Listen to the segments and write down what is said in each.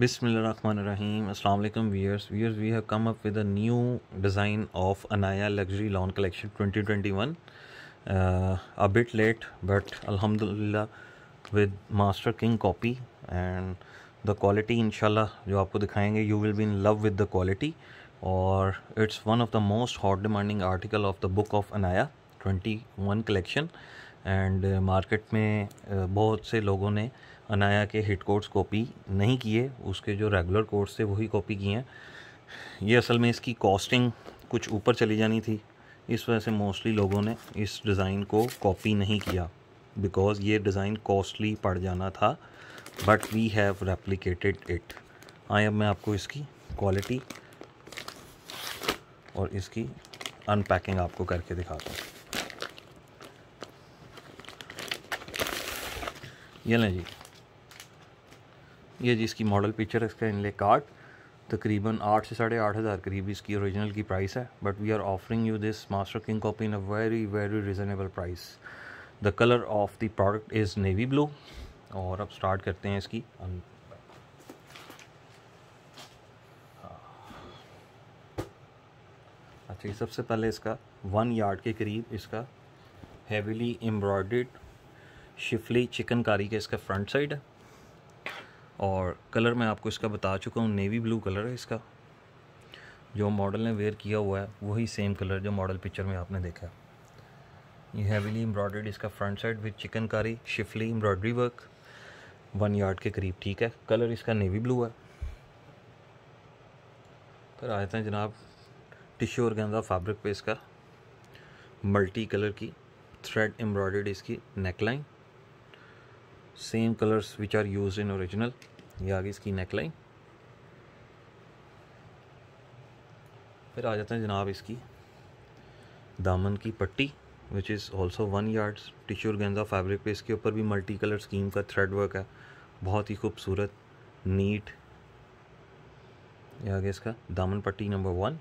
बिसमीम असल wears wears we have come up with a new design of Anaya luxury lawn collection 2021 twenty one bit late but अल्हम्दुलिल्लाह with master king copy and the quality इंशाल्लाह जो आपको दिखाएंगे you will be in love with the quality और it's one of the most hot demanding article of the book of Anaya twenty collection and market uh, में uh, बहुत से लोगों ने अनाया के हिट कोड्स कॉपी नहीं किए उसके जो रेगुलर कोड्स थे वही कॉपी किए हैं ये असल में इसकी कॉस्टिंग कुछ ऊपर चली जानी थी इस वजह से मोस्टली लोगों ने इस डिज़ाइन को कॉपी नहीं किया बिकॉज़ ये डिज़ाइन कॉस्टली पड़ जाना था but we have replicated it आए अब मैं आपको इसकी क्वालिटी और इसकी अनपैकिंग आपको करके दिखाता हूँ ये लें जी ये जी इसकी मॉडल पिक्चर है इसका इनले कार्ड तकरीबन आठ से साढ़े आठ हज़ार करीब इसकी ओरिजिनल की प्राइस है but we are offering you this master king copy in a very very reasonable price the colour of the product is navy blue और अब स्टार्ट करते हैं इसकी अच्छा सबसे पहले इसका वन यार्ड के करीब इसका हेवीली एम्ब्रॉयड शिफली चिकनकारी का इसका फ्रंट साइड है और कलर मैं आपको इसका बता चुका हूँ नेवी ब्लू कलर है इसका जो मॉडल ने वेयर किया हुआ है वही सेम कलर जो मॉडल पिक्चर में आपने देखा ये हैवीली एम्ब्रॉयड इसका front side with chikankari schiffli embroidery work one yard के करीब ठीक है कलर इसका नेवी ब्लू है फिर आते हैं जनाब टिश्यू और गेंदा फैब्रिक पे इसका मल्टी कलर की थ्रेड एम्ब्रॉयडर्ड इसकी neckline same colours which are use in original ये आ गई इसकी नेकलाइन फिर आ जाते हैं जनाब इसकी दामन की पट्टी which is also one yards tissue गेंदा फैब्रिक पे इसके ऊपर भी मल्टी कलर स्कीम का थ्रेड वर्क है बहुत ही खूबसूरत नीट ये आ गया इसका दामन पट्टी नंबर वन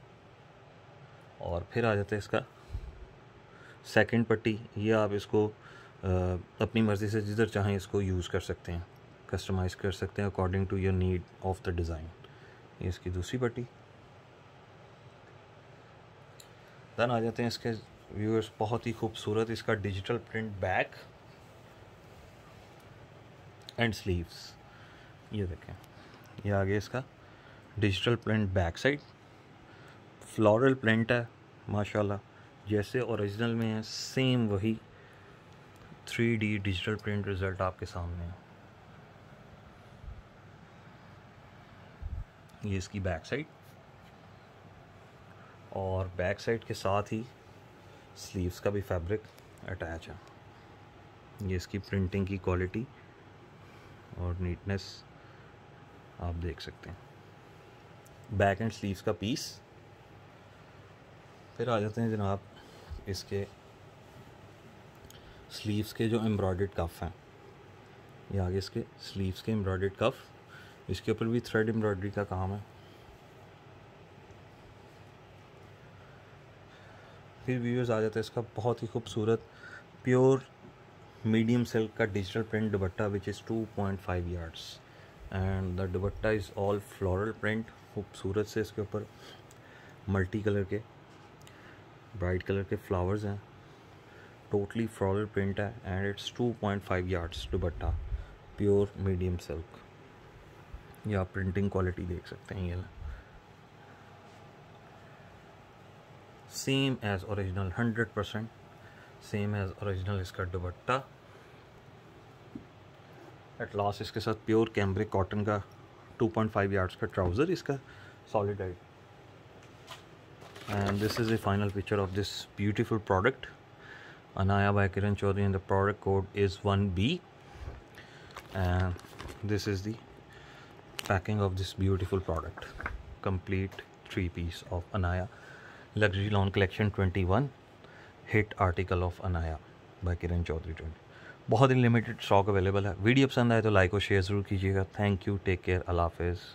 और फिर आ जाता है इसका सेकंड पट्टी ये आप इसको अपनी मर्ज़ी से जिधर चाहें इसको यूज़ कर सकते हैं कस्टमाइज़ कर सकते हैं according to your need of the design ये इसकी दूसरी पट्टी देन आ जाते हैं इसके व्यूअर्स बहुत ही खूबसूरत इसका digital print back and sleeves ये देखें ये आगे इसका digital print back side floral print है माशाल्लाह जैसे ओरिजिनल में है सेम वही three D digital print result आपके सामने है ये इसकी बैक साइड और बैक साइड के साथ ही स्लीव्स का भी फैब्रिक अटैच है ये इसकी प्रिंटिंग की क्वालिटी और नीटनेस आप देख सकते हैं बैक एंड स्लीव्स का पीस फिर आ जाते हैं जनाब इसके स्लीव्स के जो एम्ब्रॉयड कफ हैं ये आगे इसके स्लीव्स के एम्ब्रॉयड कफ इसके ऊपर भी थ्रेड एम्ब्रॉयडरी का काम है फिर व्यूअर्स आ जाता है इसका बहुत ही खूबसूरत प्योर मीडियम सिल्क का digital print dupatta which is two point five yards and the dupatta is all floral print खूबसूरत से इसके ऊपर मल्टी कलर के ब्राइट कलर के फ्लावर्स हैं टोटली floral प्रिंट है two point 2.5 yards dupatta pure medium silk ये आप प्रिंटिंग क्वालिटी देख सकते हैं ये same as original 100 percent same as original इसका दुबट्टा एट लास्ट इसके साथ प्योर कैम्ब्रिक कॉटन का 2.5 यार्ड्स का ट्राउज़र इसका solid and this is a final picture of this beautiful product Anaya by Kiran Chaudhary and the product code is 1B and this is the packing of this beautiful product complete three piece of Anaya luxury lawn collection 21 hit article of Anaya by Kiran Chaudhry twenty बहुत ही limited stock available है video पसंद आए तो like और share ज़रूर कीजिएगा thank you take care Allah हाफिज़